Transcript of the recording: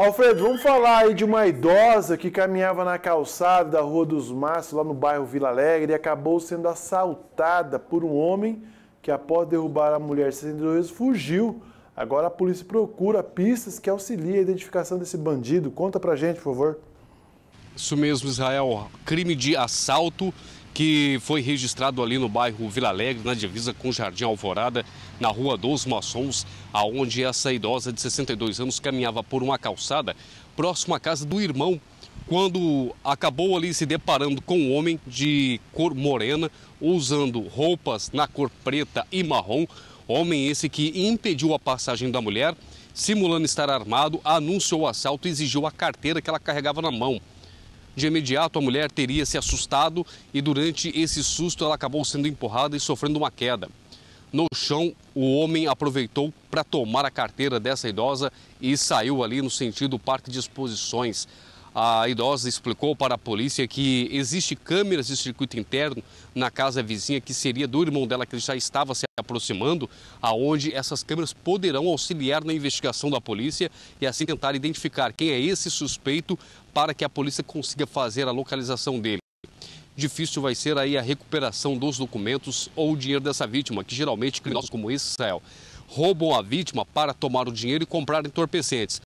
Alfredo, vamos falar aí de uma idosa que caminhava na calçada da Rua dos Márcios, lá no bairro Vila Alegre, e acabou sendo assaltada por um homem que, após derrubar a mulher de dois, fugiu. Agora a polícia procura pistas que auxiliem a identificação desse bandido. Conta pra gente, por favor. Isso mesmo, Israel. Crime de assalto que foi registrado ali no bairro Vila Alegre, na divisa com Jardim Alvorada, na Rua dos Maçons, aonde essa idosa de 62 anos caminhava por uma calçada próximo à casa do irmão, quando acabou ali se deparando com um homem de cor morena, usando roupas na cor preta e marrom, homem esse que impediu a passagem da mulher, simulando estar armado, anunciou o assalto e exigiu a carteira que ela carregava na mão. De imediato, a mulher teria se assustado e, durante esse susto, ela acabou sendo empurrada e sofrendo uma queda. No chão, o homem aproveitou para tomar a carteira dessa idosa e saiu ali no sentido Parque de Exposições. A idosa explicou para a polícia que existe câmeras de circuito interno na casa vizinha que seria do irmão dela que já estava se aproximando, aonde essas câmeras poderão auxiliar na investigação da polícia e assim tentar identificar quem é esse suspeito para que a polícia consiga fazer a localização dele difícil vai ser aí a recuperação dos documentos ou o dinheiro dessa vítima, que geralmente criminosos como esse, Israel, roubam a vítima para tomar o dinheiro e comprar entorpecentes.